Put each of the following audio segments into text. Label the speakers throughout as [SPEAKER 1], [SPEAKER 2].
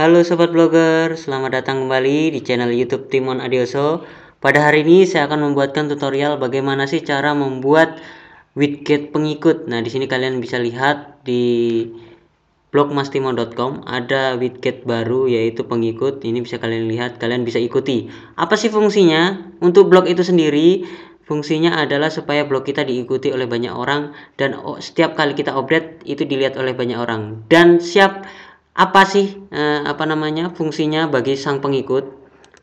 [SPEAKER 1] Halo sobat blogger, selamat datang kembali di channel YouTube Timon Adioso. Pada hari ini saya akan membuatkan tutorial bagaimana sih cara membuat widget pengikut. Nah, di sini kalian bisa lihat di blogmastimon.com ada widget baru yaitu pengikut. Ini bisa kalian lihat, kalian bisa ikuti. Apa sih fungsinya? Untuk blog itu sendiri Fungsinya adalah supaya blog kita diikuti oleh banyak orang dan setiap kali kita update itu dilihat oleh banyak orang. Dan siap apa sih eh, apa namanya fungsinya bagi sang pengikut?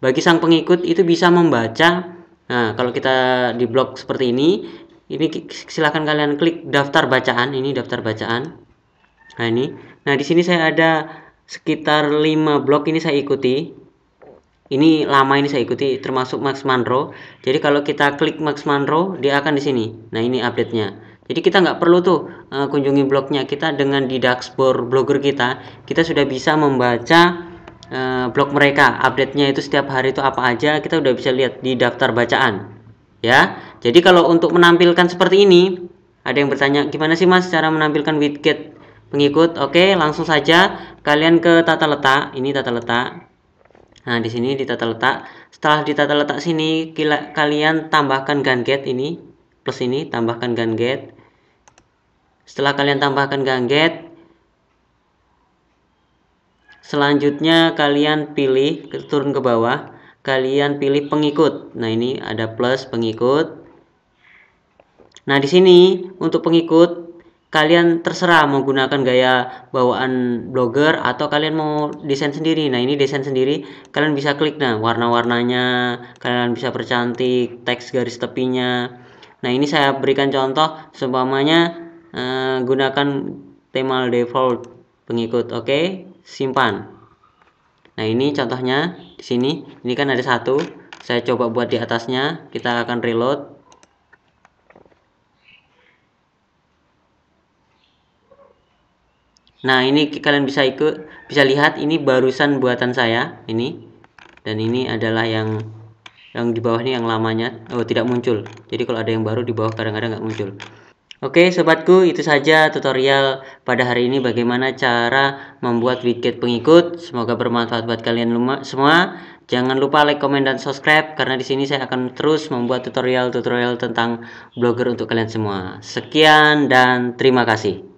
[SPEAKER 1] Bagi sang pengikut itu bisa membaca. Nah, kalau kita di blog seperti ini, ini silahkan kalian klik daftar bacaan. Ini daftar bacaan. Nah, ini. Nah, di sini saya ada sekitar 5 blog ini saya ikuti ini lama ini saya ikuti termasuk Max Manro. Jadi kalau kita klik Max Manro, dia akan di sini. Nah, ini update-nya. Jadi kita nggak perlu tuh uh, kunjungi blognya. Kita dengan di dashboard blogger kita, kita sudah bisa membaca uh, blog mereka. Update-nya itu setiap hari itu apa aja, kita sudah bisa lihat di daftar bacaan. Ya. Jadi kalau untuk menampilkan seperti ini, ada yang bertanya, gimana sih Mas cara menampilkan widget pengikut? Oke, langsung saja kalian ke tata letak. Ini tata letak. Nah, di sini di tata letak. Setelah di tata letak sini, kalian tambahkan ganget ini plus ini tambahkan gun setelah kalian tambahkan gangget, selanjutnya kalian pilih turun ke bawah, kalian pilih pengikut. Nah, ini ada plus pengikut. Nah, di sini untuk pengikut kalian terserah menggunakan gaya bawaan blogger atau kalian mau desain sendiri. Nah, ini desain sendiri kalian bisa klik nah warna-warnanya, kalian bisa percantik teks garis tepinya. Nah, ini saya berikan contoh seumpamanya Eh, gunakan tema default pengikut oke okay? simpan nah ini contohnya di sini ini kan ada satu saya coba buat di atasnya kita akan reload Nah ini kalian bisa ikut bisa lihat ini barusan buatan saya ini dan ini adalah yang yang di bawah ini yang lamanya oh tidak muncul jadi kalau ada yang baru di bawah kadang-kadang nggak muncul Oke sobatku itu saja tutorial pada hari ini bagaimana cara membuat widget pengikut. Semoga bermanfaat buat kalian semua. Jangan lupa like, komen, dan subscribe karena di sini saya akan terus membuat tutorial-tutorial tentang blogger untuk kalian semua. Sekian dan terima kasih.